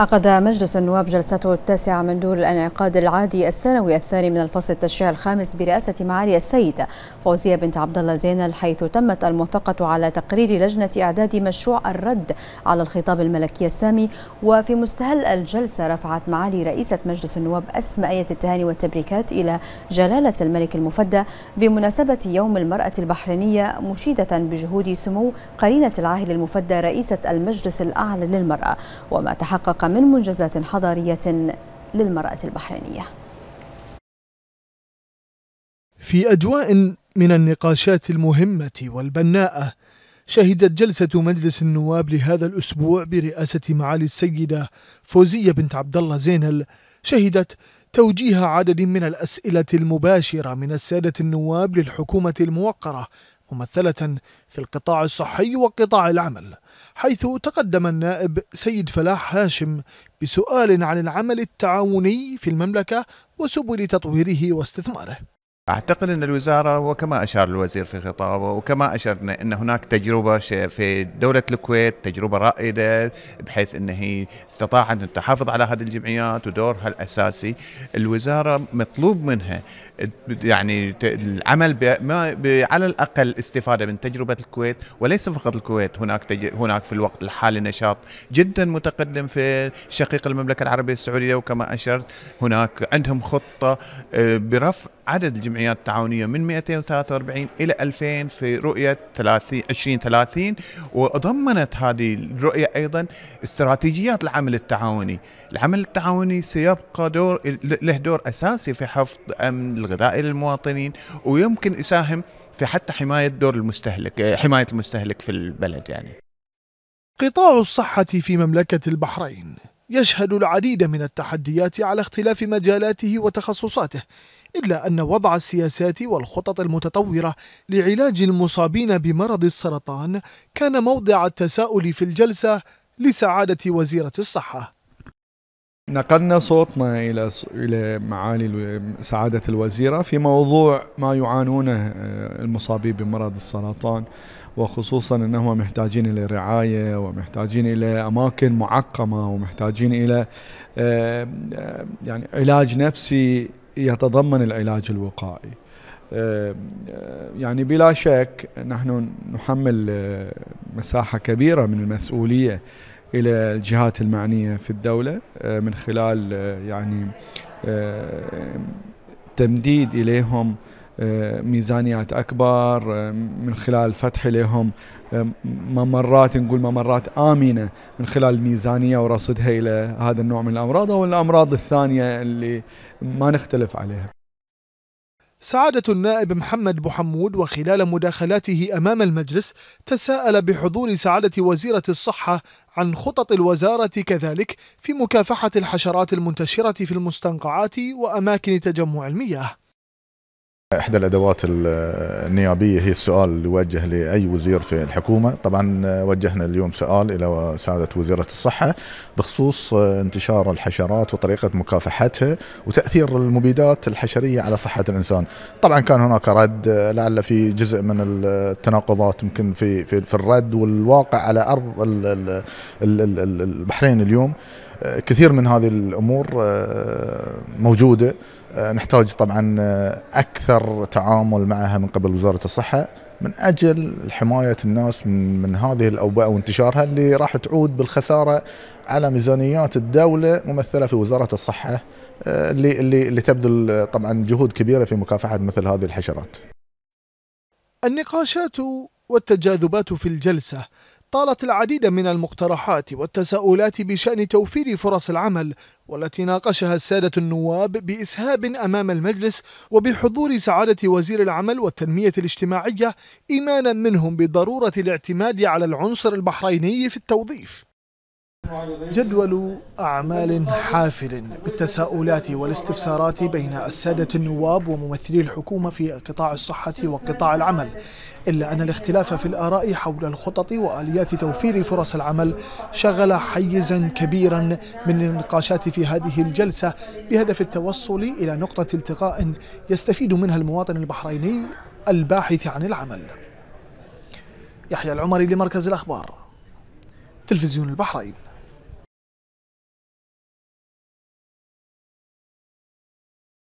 عقد مجلس النواب جلسته التاسعة من دور الانعقاد العادي السنوي الثاني من الفصل التشريع الخامس برئاسة معالي السيدة فوزية بنت عبد الله زينل حيث تمت الموافقة على تقرير لجنة إعداد مشروع الرد على الخطاب الملكي السامي وفي مستهل الجلسة رفعت معالي رئيسة مجلس النواب أسماء آية التهاني والتبريكات إلى جلالة الملك المفدى بمناسبة يوم المرأة البحرينية مشيدة بجهود سمو قرينة العاهل المفدى رئيسة المجلس الأعلى للمرأة وما تحقق من منجزات حضارية للمرأة البحرينية في أجواء من النقاشات المهمة والبناءة شهدت جلسة مجلس النواب لهذا الأسبوع برئاسة معالي السيدة فوزية بنت عبد الله زينل شهدت توجيه عدد من الأسئلة المباشرة من السادة النواب للحكومة الموقرة ممثلة في القطاع الصحي وقطاع العمل حيث تقدم النائب سيد فلاح هاشم بسؤال عن العمل التعاوني في المملكة وسبل تطويره واستثماره أعتقد أن الوزارة وكما أشار الوزير في خطابه وكما أشرنا أن هناك تجربة في دولة الكويت تجربة رائدة بحيث أن هي استطاعت أن تحافظ على هذه الجمعيات ودورها الأساسي الوزارة مطلوب منها يعني العمل على الأقل استفادة من تجربة الكويت وليس فقط الكويت هناك هناك في الوقت الحالي نشاط جدا متقدم في شقيق المملكة العربية السعودية وكما أشرت هناك عندهم خطة آه، برفع عدد الجمعيات الجمعيات التعاونيه من 243 الى 2000 في رؤيه 30 2030 وضمنت هذه الرؤيه ايضا استراتيجيات العمل التعاوني، العمل التعاوني سيبقى دور له دور اساسي في حفظ امن الغذاء للمواطنين ويمكن يساهم في حتى حمايه دور المستهلك حمايه المستهلك في البلد يعني. قطاع الصحه في مملكه البحرين يشهد العديد من التحديات على اختلاف مجالاته وتخصصاته إلا أن وضع السياسات والخطط المتطورة لعلاج المصابين بمرض السرطان كان موضع التساؤل في الجلسة لسعادة وزيرة الصحة نقلنا صوتنا الى الى معالي سعاده الوزيره في موضوع ما يعانونه آه، المصابين بمرض السرطان وخصوصا انهم محتاجين الى رعايه ومحتاجين الى اماكن معقمه ومحتاجين الى آه، آه، يعني علاج نفسي يتضمن العلاج الوقائي آه، آه، يعني بلا شك نحن نحمل آه، مساحة كبيرة من المسؤولية إلى الجهات المعنية في الدولة من خلال يعني تمديد إليهم ميزانيات اكبر آه، من خلال فتح لهم آه، ممرات نقول ممرات امنه من خلال الميزانيه ورصدها الى هذا النوع من الامراض او الامراض الثانيه اللي ما نختلف عليها. سعادة النائب محمد بوحمود وخلال مداخلاته أمام المجلس تساءل بحضور سعادة وزيرة الصحة عن خطط الوزارة كذلك في مكافحة الحشرات المنتشرة في المستنقعات وأماكن تجمع المياه احدى الادوات النيابيه هي السؤال اللي يوجه لاي وزير في الحكومه، طبعا آه، وجهنا اليوم سؤال الى سعاده وزيره الصحه بخصوص آه، انتشار الحشرات وطريقه مكافحتها وتاثير المبيدات الحشريه على صحه الانسان. طبعا كان هناك رد آه، لعل في جزء من التناقضات يمكن في في, في الرد والواقع على ارض البحرين اليوم. كثير من هذه الامور آه، موجوده آه، نحتاج طبعا آه، اكثر تعامل معها من قبل وزاره الصحه من اجل حمايه الناس من من هذه الاوبئه وانتشارها اللي راح تعود بالخساره على ميزانيات الدوله ممثله في وزاره الصحه اللي اللي اللي تبذل طبعا جهود كبيره في مكافحه مثل هذه الحشرات. النقاشات والتجاذبات في الجلسه طالت العديد من المقترحات والتساؤلات بشأن توفير فرص العمل والتي ناقشها السادة النواب بإسهاب أمام المجلس وبحضور سعادة وزير العمل والتنمية الاجتماعية إيمانا منهم بضرورة الاعتماد على العنصر البحريني في التوظيف جدول أعمال حافل بالتساؤلات والاستفسارات بين السادة النواب وممثلي الحكومة في قطاع الصحة وقطاع العمل إلا أن الاختلاف في الآراء حول الخطط وآليات توفير فرص العمل شغل حيزا كبيرا من النقاشات في هذه الجلسة بهدف التوصل إلى نقطة التقاء يستفيد منها المواطن البحريني الباحث عن العمل يحيى العمري لمركز الأخبار تلفزيون البحرين